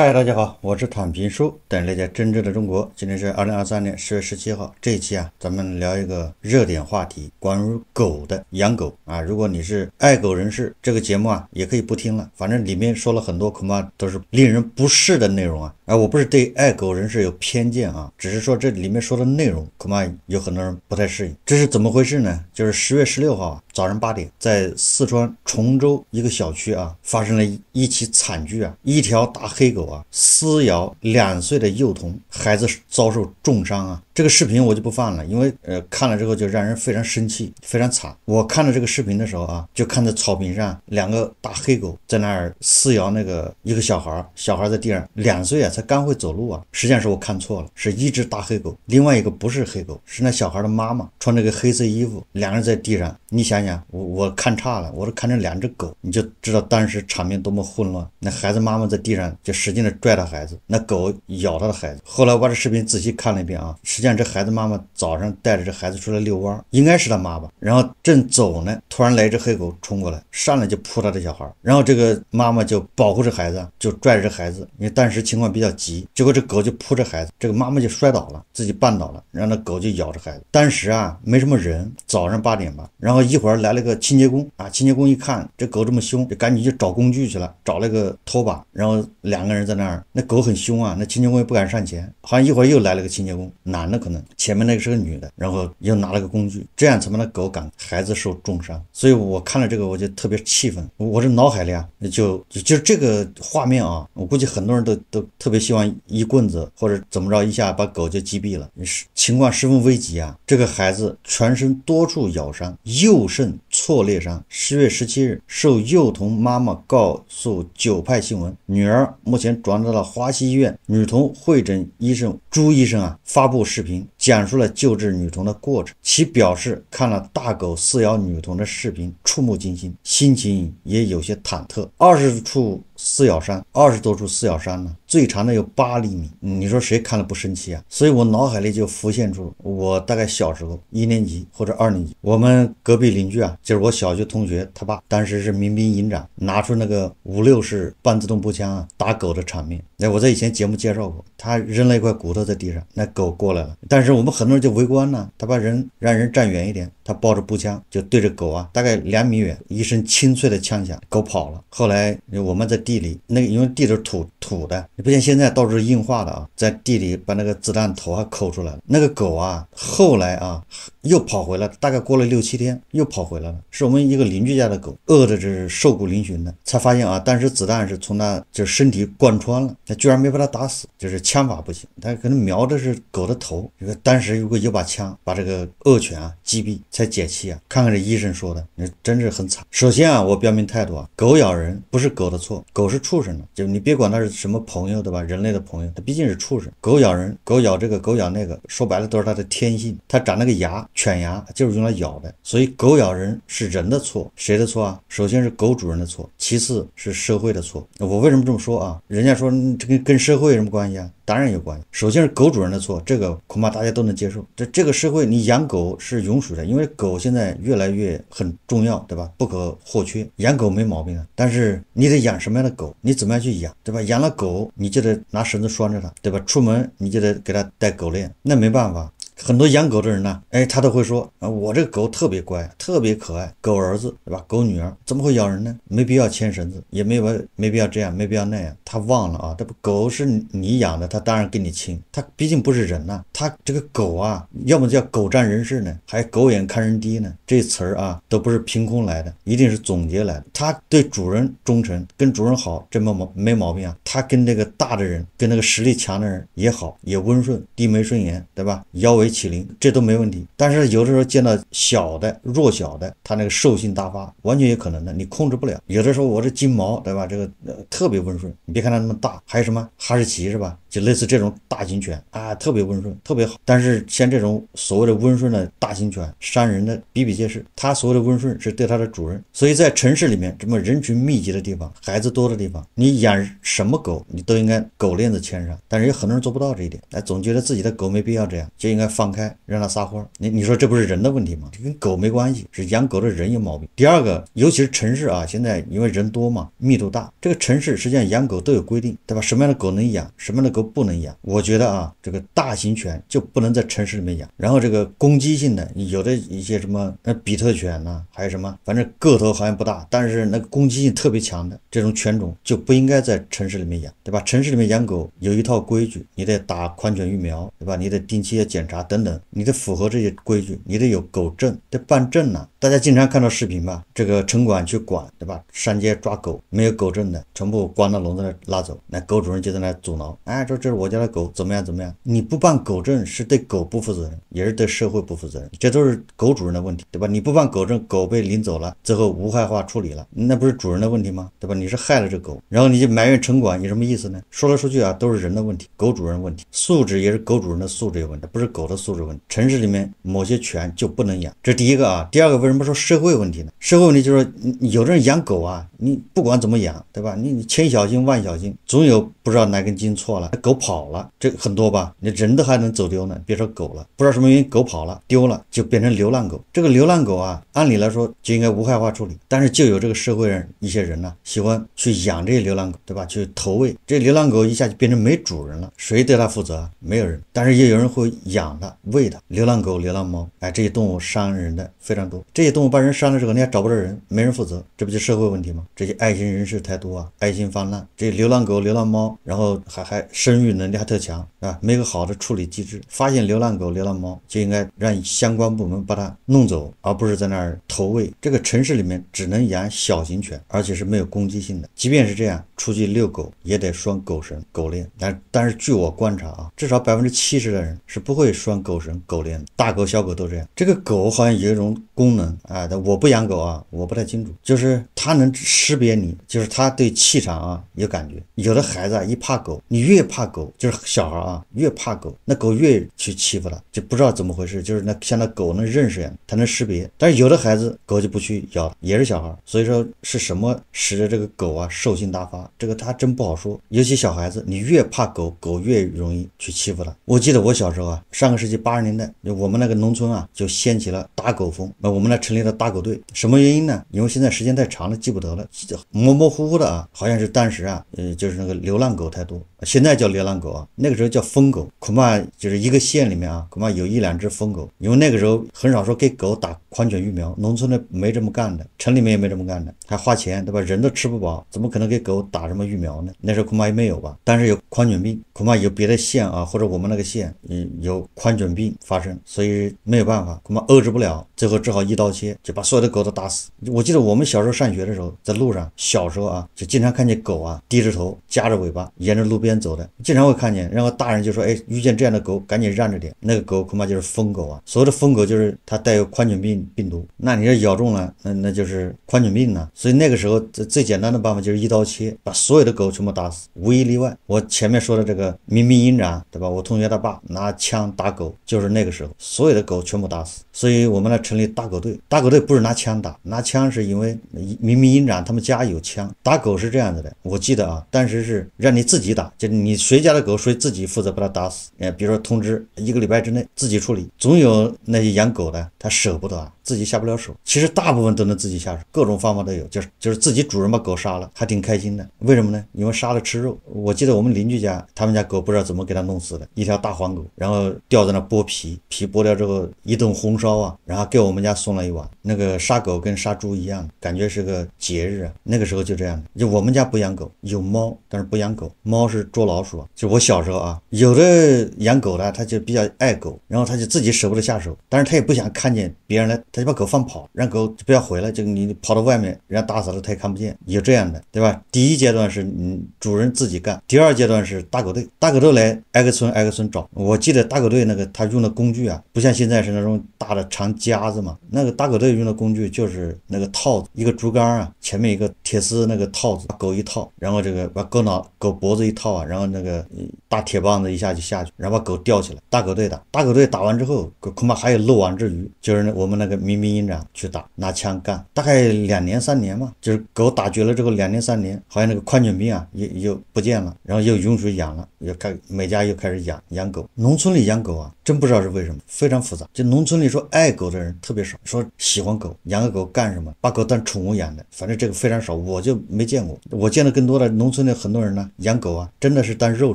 嗨，大家好，我是躺平叔，等那家真正的中国。今天是二零二三年十月十七号，这一期啊，咱们聊一个热点话题，关于狗的养狗啊。如果你是爱狗人士，这个节目啊也可以不听了，反正里面说了很多恐怕都是令人不适的内容啊。哎，我不是对爱狗人士有偏见啊，只是说这里面说的内容恐怕有很多人不太适应，这是怎么回事呢？就是十月十六号早上八点，在四川崇州一个小区啊，发生了一起惨剧啊，一条大黑狗啊撕咬两岁的幼童，孩子遭受重伤啊。这个视频我就不放了，因为呃看了之后就让人非常生气，非常惨。我看了这个视频的时候啊，就看到草坪上两个大黑狗在那儿撕咬那个一个小孩小孩在地上两岁啊，才刚会走路啊。实际上是我看错了，是一只大黑狗，另外一个不是黑狗，是那小孩的妈妈穿着个黑色衣服，两个人在地上。你想想，我我看差了，我都看成两只狗，你就知道当时场面多么混乱。那孩子妈妈在地上就使劲的拽他孩子，那狗咬他的孩子。后来我把这视频仔细看了一遍啊，实际这孩子妈妈早上带着这孩子出来遛弯，应该是他妈吧。然后正走呢，突然来一只黑狗冲过来，上来就扑他的小孩。然后这个妈妈就保护这孩子，就拽着这孩子。因为当时情况比较急，结果这狗就扑着孩子，这个妈妈就摔倒了，自己绊倒了，然后那狗就咬着孩子。当时啊没什么人，早上八点吧。然后一会儿来了个清洁工啊，清洁工一看这狗这么凶，就赶紧去找工具去了，找了个拖把。然后两个人在那儿，那狗很凶啊，那清洁工也不敢上前，好像一会儿又来了个清洁工，男的。可能前面那个是个女的，然后又拿了个工具，这样才把那狗赶，孩子受重伤。所以，我看了这个，我就特别气愤。我这脑海里啊，就就就这个画面啊。我估计很多人都都特别希望一棍子或者怎么着一下把狗就击毙了。是情况十分危急啊！这个孩子全身多处咬伤，右肾挫裂伤。十月十七日，受幼童妈妈告诉九派新闻，女儿目前转到了华西医院，女童会诊医生朱医生啊发布。视频。讲述了救治女童的过程，其表示看了大狗撕咬女童的视频，触目惊心，心情也有些忐忑。二十处撕咬伤，二十多处撕咬伤呢，最长的有八厘米，你说谁看了不生气啊？所以，我脑海里就浮现出我大概小时候一年级或者二年级，我们隔壁邻居啊，就是我小学同学他爸，当时是民兵营长，拿出那个五六式半自动步枪啊打狗的场面。那我在以前节目介绍过，他扔了一块骨头在地上，那狗过来了，但是。我们很多人就围观呢，他把人让人站远一点。他抱着步枪就对着狗啊，大概两米远，一声清脆的枪响，狗跑了。后来我们在地里，那因为地都是土土的，你不像现在到处是硬化的啊，在地里把那个子弹头还抠出来了。那个狗啊，后来啊又跑回来，大概过了六七天又跑回来了，是我们一个邻居家的狗，饿的这是瘦骨嶙峋的，才发现啊，当时子弹是从那就身体贯穿了，那居然没把它打死，就是枪法不行，它可能瞄的是狗的头。当时如果有把枪把这个恶犬啊击毙。才解气啊！看看这医生说的，那真是很惨。首先啊，我表明态度啊，狗咬人不是狗的错，狗是畜生的，就你别管它是什么朋友对吧？人类的朋友，它毕竟是畜生。狗咬人，狗咬这个，狗咬那个，说白了都是它的天性。它长那个牙，犬牙就是用来咬的。所以狗咬人是人的错，谁的错啊？首先是狗主人的错，其次是社会的错。我为什么这么说啊？人家说这跟跟社会有什么关系啊？当然有关系。首先是狗主人的错，这个恐怕大家都能接受。这这个社会，你养狗是允许的，因为狗现在越来越很重要，对吧？不可或缺，养狗没毛病啊。但是你得养什么样的狗，你怎么样去养，对吧？养了狗你就得拿绳子拴着它，对吧？出门你就得给它戴狗链，那没办法。很多养狗的人呢，哎，他都会说啊，我这个狗特别乖，特别可爱，狗儿子对吧？狗女儿怎么会咬人呢？没必要牵绳子，也没有没必要这样，没必要那样。他忘了啊，这不狗是你养的，他当然跟你亲。他毕竟不是人呐，他这个狗啊，要么叫狗占人势呢，还狗眼看人低呢，这词儿啊都不是凭空来的，一定是总结来的。他对主人忠诚，跟主人好，这么毛没毛病啊。他跟那个大的人，跟那个实力强的人也好，也温顺，低眉顺眼，对吧？腰围。起灵，这都没问题。但是有的时候见到小的、弱小的，它那个兽性大发，完全有可能的，你控制不了。有的时候我这金毛，对吧？这个呃特别温顺，你别看它那么大。还有什么哈士奇，是吧？就类似这种大型犬啊，特别温顺，特别好。但是像这种所谓的温顺的大型犬伤人的比比皆是。它所谓的温顺是对它的主人，所以在城市里面这么人群密集的地方、孩子多的地方，你养什么狗，你都应该狗链子牵上。但是有很多人做不到这一点，哎，总觉得自己的狗没必要这样，就应该放开让它撒欢。你你说这不是人的问题吗？跟狗没关系，是养狗的人有毛病。第二个，尤其是城市啊，现在因为人多嘛，密度大，这个城市实际上养狗都有规定，对吧？什么样的狗能养，什么样的狗。都不能养，我觉得啊，这个大型犬就不能在城市里面养。然后这个攻击性的，有的一些什么，比特犬呐，还有什么，反正个头好像不大，但是那个攻击性特别强的这种犬种就不应该在城市里面养，对吧？城市里面养狗有一套规矩，你得打狂犬疫苗，对吧？你得定期要检查等等，你得符合这些规矩，你得有狗证，得办证呐。大家经常看到视频吧，这个城管去管，对吧？上街抓狗，没有狗证的，全部关到笼子里拉走，那狗主人就在那阻挠，哎。说这是我家的狗怎么样怎么样？你不办狗证是对狗不负责任，也是对社会不负责任，这都是狗主人的问题，对吧？你不办狗证，狗被领走了，最后无害化处理了，那不是主人的问题吗？对吧？你是害了这狗，然后你就埋怨城管，你什么意思呢？说来说去啊，都是人的问题，狗主人问题，素质也是狗主人的素质有问题，不是狗的素质问题。城市里面某些犬就不能养，这第一个啊。第二个为什么说社会问题呢？社会问题就是说，有的人养狗啊，你不管怎么养，对吧？你你千小心万小心，总有不知道哪根筋错了。狗跑了，这很多吧？你人都还能走丢呢，别说狗了。不知道什么原因，狗跑了，丢了就变成流浪狗。这个流浪狗啊，按理来说就应该无害化处理，但是就有这个社会人一些人呢，喜欢去养这些流浪狗，对吧？去投喂，这流浪狗一下就变成没主人了，谁对它负责？没有人。但是也有人会养它、喂它。流浪狗、流浪猫，哎，这些动物伤人的非常多。这些动物把人伤了之后，人家找不着人，没人负责，这不就社会问题吗？这些爱心人士太多啊，爱心泛滥。这流浪狗、流浪猫，然后还还生育能力还特强啊！没有好的处理机制，发现流浪狗、流浪猫就应该让相关部门把它弄走，而不是在那儿投喂。这个城市里面只能养小型犬，而且是没有攻击性的。即便是这样，出去遛狗也得拴狗绳、狗链。但但是据我观察啊，至少百分之七十的人是不会拴狗绳、狗链的，大狗小狗都这样。这个狗好像有一种功能啊，但我不养狗啊，我不太清楚，就是它能识别你，就是它对气场啊有感觉。有的孩子一怕狗，你越怕。怕狗就是小孩啊，越怕狗，那狗越去欺负他，就不知道怎么回事，就是那像那狗能认识一样，它能识别。但是有的孩子狗就不去咬，也是小孩。所以说是什么使得这个狗啊兽性大发？这个他真不好说。尤其小孩子，你越怕狗狗越容易去欺负他。我记得我小时候啊，上个世纪八十年代，我们那个农村啊就掀起了打狗风，那我们那成立了打狗队。什么原因呢？因为现在时间太长了，记不得了，模模糊糊的啊，好像是当时啊，呃，就是那个流浪狗太多。现在叫流浪狗啊，那个时候叫疯狗，恐怕就是一个县里面啊，恐怕有一两只疯狗。因为那个时候很少说给狗打狂犬疫苗，农村的没这么干的，城里面也没这么干的，还花钱，对吧？人都吃不饱，怎么可能给狗打什么疫苗呢？那时候恐怕也没有吧。但是有狂犬病，恐怕有别的县啊，或者我们那个县有狂犬病发生，所以没有办法，恐怕遏制不了，最后只好一刀切，就把所有的狗都打死。我记得我们小时候上学的时候，在路上，小时候啊，就经常看见狗啊，低着头，夹着尾巴，沿着路边。边走的，经常会看见，然后大人就说：“哎，遇见这样的狗，赶紧让着点。那个狗恐怕就是疯狗啊！所谓的疯狗就是它带有狂犬病病毒，那你要咬中了，那那就是狂犬病了。所以那个时候最最简单的办法就是一刀切，把所有的狗全部打死，无一例外。我前面说的这个民兵营长，对吧？我同学他爸拿枪打狗，就是那个时候，所有的狗全部打死。所以我们来成立打狗队，打狗队不是拿枪打，拿枪是因为民兵营长他们家有枪。打狗是这样子的，我记得啊，当时是让你自己打。就你谁家的狗，谁自己负责把它打死？哎，比如说通知一个礼拜之内自己处理，总有那些养狗的他舍不得啊，自己下不了手。其实大部分都能自己下手，各种方法都有，就是就是自己主人把狗杀了，还挺开心的。为什么呢？因为杀了吃肉。我记得我们邻居家他们家狗不知道怎么给他弄死的，一条大黄狗，然后吊在那剥皮，皮剥掉之后一顿红烧啊，然后给我们家送了一碗。那个杀狗跟杀猪一样，感觉是个节日啊。那个时候就这样的，就我们家不养狗，有猫，但是不养狗，猫是。捉老鼠就我小时候啊，有的养狗的他就比较爱狗，然后他就自己舍不得下手，但是他也不想看见别人来，他就把狗放跑，让狗不要回来，就你跑到外面，人家打死了他也看不见，有这样的，对吧？第一阶段是嗯主人自己干，第二阶段是大狗队，大狗队来挨个村挨个村找。我记得大狗队那个他用的工具啊，不像现在是那种大的长夹子嘛，那个大狗队用的工具就是那个套子，一个竹竿啊，前面一个铁丝那个套子，把狗一套，然后这个把狗脑狗脖子一套。然后那个大铁棒子一下就下去，然后把狗吊起来。大狗队打，大狗队打完之后，恐怕还有漏网之鱼，就是我们那个民兵营长去打，拿枪干。大概两年三年嘛，就是狗打绝了之后，两年三年，好像那个狂犬病啊，又又不见了，然后又允许养了，又开每家又开始养养狗。农村里养狗啊。真不知道是为什么，非常复杂。就农村里说爱狗的人特别少，说喜欢狗，养个狗干什么？把狗当宠物养的，反正这个非常少，我就没见过。我见的更多的农村的很多人呢，养狗啊，真的是当肉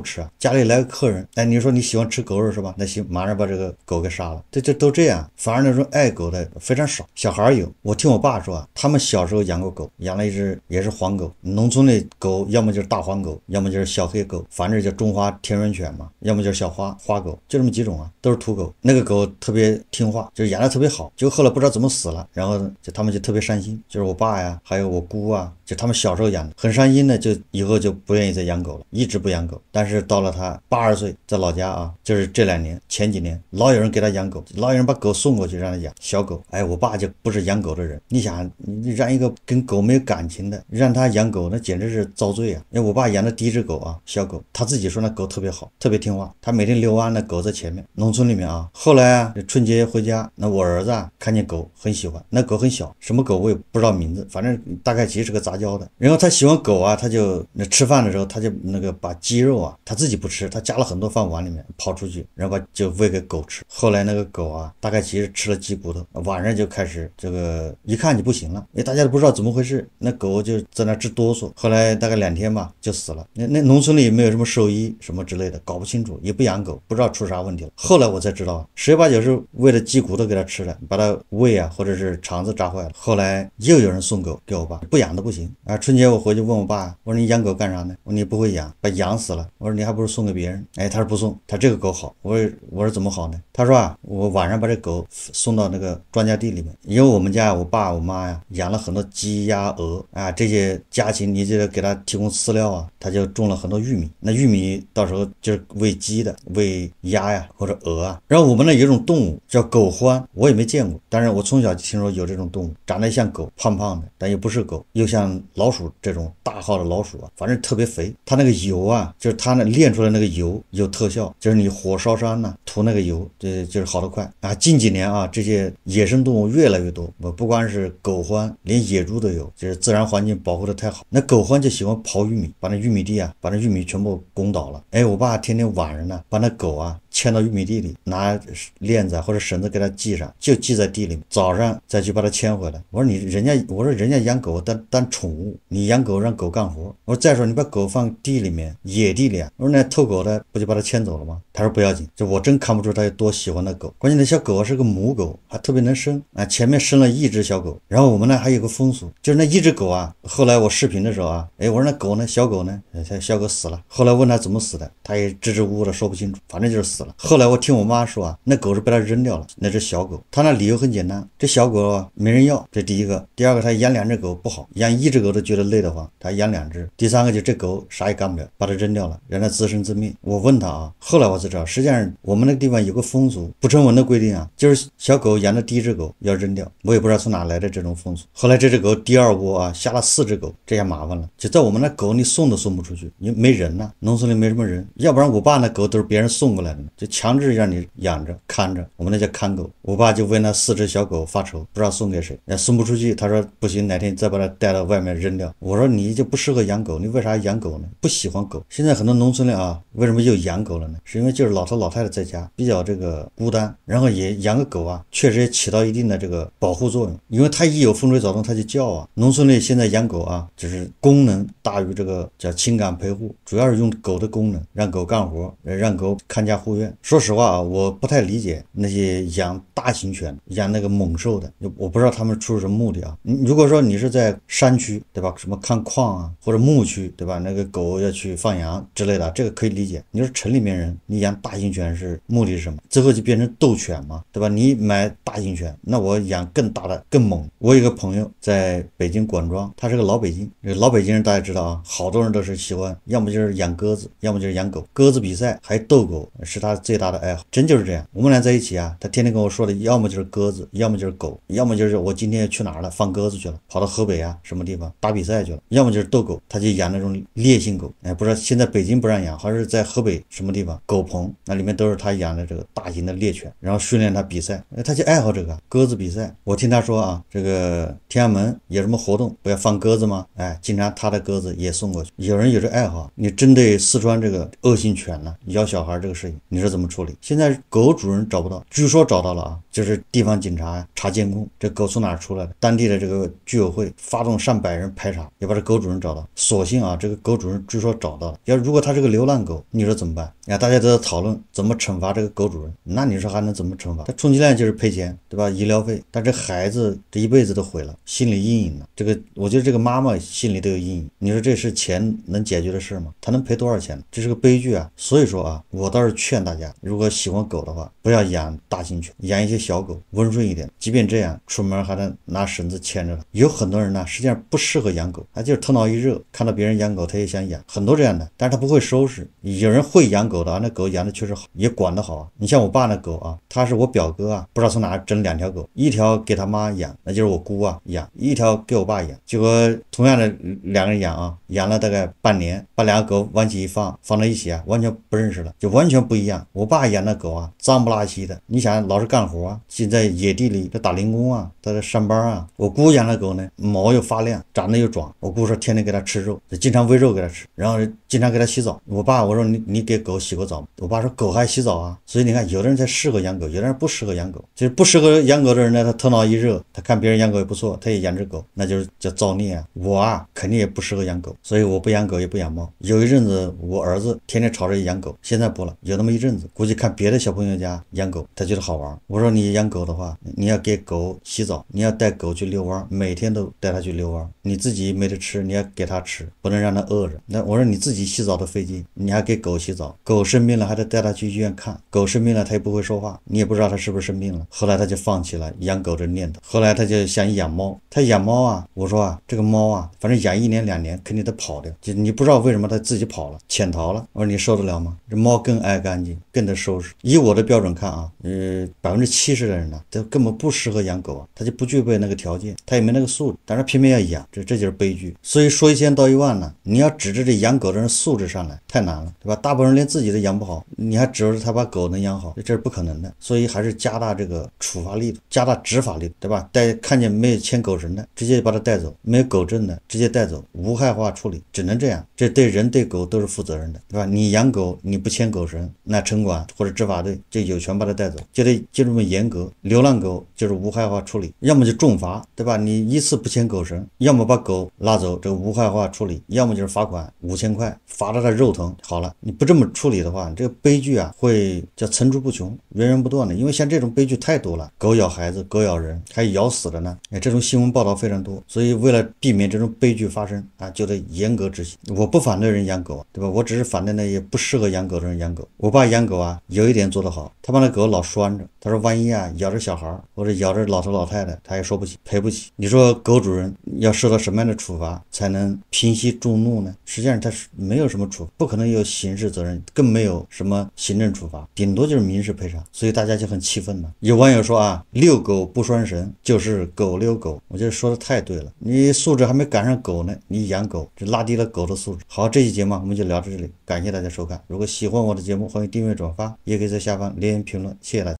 吃啊。家里来个客人，哎，你说你喜欢吃狗肉是吧？那行，马上把这个狗给杀了。这这都这样，反而那种爱狗的非常少。小孩有，我听我爸说啊，他们小时候养过狗，养了一只也是黄狗。农村的狗要么就是大黄狗，要么就是小黑狗，反正叫中华田园犬嘛，要么就是小花花狗，就这么几种啊。都是土狗，那个狗特别听话，就是养的特别好，就后来不知道怎么死了，然后就他们就特别伤心，就是我爸呀，还有我姑啊，就他们小时候养的，很伤心的，就以后就不愿意再养狗了，一直不养狗。但是到了他八十岁，在老家啊，就是这两年前几年，老有人给他养狗，老有人把狗送过去让他养小狗。哎，我爸就不是养狗的人，你想，你让一个跟狗没有感情的，让他养狗，那简直是遭罪啊。因为我爸养的第一只狗啊，小狗，他自己说那狗特别好，特别听话，他每天遛弯，那狗在前面弄。村里面啊，后来啊，春节回家，那我儿子啊，看见狗很喜欢，那狗很小，什么狗我也不知道名字，反正大概其实是个杂交的。然后他喜欢狗啊，他就那吃饭的时候他就那个把鸡肉啊他自己不吃，他加了很多饭碗里面，跑出去然后把就喂给狗吃。后来那个狗啊，大概其实吃了鸡骨头，晚上就开始这个一看就不行了，因为大家都不知道怎么回事，那狗就在那直哆嗦。后来大概两天吧就死了。那那农村里也没有什么兽医什么之类的，搞不清楚，也不养狗，不知道出啥问题了。后来。我才知道，十有八九是喂了鸡骨头给它吃了，把它胃啊或者是肠子扎坏了。后来又有人送狗给我爸，不养都不行啊！春节我回去问我爸，我说你养狗干啥呢？我说你不会养，把养死了。我说你还不如送给别人。哎，他说不送，他这个狗好。我说我说怎么好呢？他说啊，我晚上把这狗送到那个庄稼地里面，因为我们家我爸我妈呀养了很多鸡鸭鹅啊这些家禽，你就给他提供饲料啊，他就种了很多玉米。那玉米到时候就是喂鸡的，喂鸭呀或者。鹅啊，然后我们那有种动物叫狗獾，我也没见过，但是我从小就听说有这种动物，长得像狗，胖胖的，但又不是狗，又像老鼠这种大号的老鼠啊，反正特别肥。它那个油啊，就是它那炼出来那个油有特效，就是你火烧山呢，涂那个油，这就是好的快啊。近几年啊，这些野生动物越来越多，不光是狗獾，连野猪都有，就是自然环境保护的太好。那狗獾就喜欢刨玉米，把那玉米地啊，把那玉米全部拱倒了。哎，我爸天天晚上呢，把那狗啊。牵到玉米地里，拿链子或者绳子给它系上，就系在地里。早上再去把它牵回来。我说你人家，我说人家养狗当当宠物，你养狗让狗干活。我说再说你把狗放地里面、野地里，我说那偷狗的不就把它牵走了吗？他说不要紧，就我真看不出他有多喜欢那狗。关键那小狗是个母狗，还特别能生啊。前面生了一只小狗，然后我们那还有个风俗，就是那一只狗啊。后来我视频的时候啊，哎，我说那狗呢，小狗呢？他小狗死了。后来问他怎么死的，他也支支吾吾的说不清楚，反正就是死了。后来我听我妈说啊，那狗是被他扔掉了。那只小狗，他那理由很简单，这小狗没人要，这第一个。第二个，他养两只狗不好，养一只狗都觉得累得慌，他养两只。第三个，就这狗啥也干不了，把它扔掉了，让它自生自灭。我问他啊，后来我。实际上，我们那个地方有个风俗不成文的规定啊，就是小狗养的第一只狗要扔掉。我也不知道从哪来的这种风俗。后来这只狗第二窝啊下了四只狗，这下麻烦了，就在我们那狗你送都送不出去，你没人呐，农村里没什么人。要不然我爸那狗都是别人送过来的呢，就强制让你养着看着，我们那叫看狗。我爸就为那四只小狗发愁，不知道送给谁，也送不出去。他说不行，哪天再把它带到外面扔掉。我说你就不适合养狗，你为啥养狗呢？不喜欢狗。现在很多农村里啊，为什么又养狗了呢？是因为。就是老头老太太在家比较这个孤单，然后也养个狗啊，确实也起到一定的这个保护作用。因为它一有风吹草动，它就叫啊。农村里现在养狗啊，就是功能大于这个叫情感陪护，主要是用狗的功能，让狗干活，让狗看家护院。说实话啊，我不太理解那些养大型犬、养那个猛兽的，我不知道他们出于什么目的啊。你如果说你是在山区对吧，什么看矿啊或者牧区对吧，那个狗要去放羊之类的，这个可以理解。你是城里面人，你。养大型犬是目的是什么？最后就变成斗犬嘛，对吧？你买大型犬，那我养更大的、更猛。我有个朋友在北京管庄，他是个老北京。老北京人大家知道啊，好多人都是喜欢，要么就是养鸽子，要么就是养狗。鸽子比赛还斗狗，是他最大的爱好，真就是这样。我们俩在一起啊，他天天跟我说的，要么就是鸽子，要么就是狗，要么就是我今天去哪儿了，放鸽子去了，跑到河北啊什么地方打比赛去了，要么就是斗狗，他就养那种烈性狗。哎，不知道现在北京不让养，还是在河北什么地方狗。那里面都是他养的这个大型的猎犬，然后训练他比赛，他就爱好这个鸽子比赛。我听他说啊，这个天安门有什么活动不要放鸽子吗？哎，经常他的鸽子也送过去。有人有这爱好，你针对四川这个恶性犬呢咬小孩这个事情，你说怎么处理？现在狗主人找不到，据说找到了啊，就是地方警察查监控，这狗从哪出来的？当地的这个居委会发动上百人排查，要把这狗主人找到。所幸啊，这个狗主人据说找到了。要如果他是个流浪狗，你说怎么办？你看，大家都要。讨论怎么惩罚这个狗主人，那你说还能怎么惩罚？他充其量就是赔钱，对吧？医疗费，但这孩子这一辈子都毁了，心理阴影呢？这个我觉得这个妈妈心里都有阴影。你说这是钱能解决的事吗？他能赔多少钱这是个悲剧啊！所以说啊，我倒是劝大家，如果喜欢狗的话，不要养大型犬，养一些小狗，温顺一点。即便这样，出门还能拿绳子牵着它。有很多人呢，实际上不适合养狗，他就是头脑一热，看到别人养狗，他也想养，很多这样的，但是他不会收拾。有人会养狗的，那狗。养的确实好，也管得好啊。你像我爸那狗啊，他是我表哥啊，不知道从哪整两条狗，一条给他妈养，那就是我姑啊养，一条给我爸养。结果同样的两个人养啊，养了大概半年，把两个狗往起一放，放在一起啊，完全不认识了，就完全不一样。我爸养那狗啊，脏不拉几的，你想老是干活啊，现在野地里这打零工啊，在这上班啊。我姑养那狗呢，毛又发亮，长得又壮。我姑说天天给它吃肉，经常喂肉给它吃，然后经常给它洗澡。我爸我说你你给狗洗过澡吗？我爸说狗还洗澡啊，所以你看，有的人才适合养狗，有的人不适合养狗。就是不适合养狗的人呢，他头脑一热，他看别人养狗也不错，他也养只狗，那就是叫造孽啊。我啊，肯定也不适合养狗，所以我不养狗也不养猫。有一阵子我儿子天天吵着养狗，现在不了。有那么一阵子，估计看别的小朋友家养狗，他觉得好玩。我说你养狗的话，你要给狗洗澡，你要带狗去遛弯，每天都带它去遛弯。你自己没得吃，你要给它吃，不能让它饿着。那我说你自己洗澡都费劲，你还给狗洗澡？狗生病了。还得带他去医院看狗生病了，他也不会说话，你也不知道他是不是生病了。后来他就放弃了养狗的念头，后来他就想养猫。他养猫啊，我说啊，这个猫啊，反正养一年两年肯定得跑掉，就你不知道为什么它自己跑了，潜逃了。我说你受得了吗？这猫更爱干净，更得收拾。以我的标准看啊，嗯，百分之七十的人呢，他根本不适合养狗，啊，他就不具备那个条件，他也没那个素质，但是偏偏要养，这这就是悲剧。所以说一千道一万呢，你要指着这养狗的人素质上来，太难了，对吧？大部分人连自己都养不好。你还指望他把狗能养好？这是不可能的，所以还是加大这个处罚力度，加大执法力度，对吧？带看见没有牵狗绳的，直接把他带走；没有狗证的，直接带走，无害化处理，只能这样。这对人对狗都是负责任的，对吧？你养狗你不牵狗绳，那城管或者执法队就有权把他带走，就得就这么严格。流浪狗就是无害化处理，要么就重罚，对吧？你一次不牵狗绳，要么把狗拉走，这个无害化处理，要么就是罚款五千块，罚得它肉疼。好了，你不这么处理的话，这。这悲剧啊，会叫层出不穷，源源不断的。因为像这种悲剧太多了，狗咬孩子，狗咬人，还咬死的呢。哎，这种新闻报道非常多，所以为了避免这种悲剧发生啊，就得严格执行。我不反对人养狗，对吧？我只是反对那些不适合养狗的人养狗。我爸养狗啊，有一点做得好，他把那狗老拴着。他说，万一啊咬着小孩儿或者咬着老头老太太，他也说不起，赔不起。你说狗主人要受到什么样的处罚才能平息众怒呢？实际上他是没有什么处不可能有刑事责任，更没有。什么行政处罚，顶多就是民事赔偿，所以大家就很气愤嘛。有网友说啊，遛狗不拴绳就是狗遛狗，我觉得说的太对了。你素质还没赶上狗呢，你养狗就拉低了狗的素质。好，这期节目我们就聊到这里，感谢大家收看。如果喜欢我的节目，欢迎订阅转发，也可以在下方留言评论，谢谢大。家。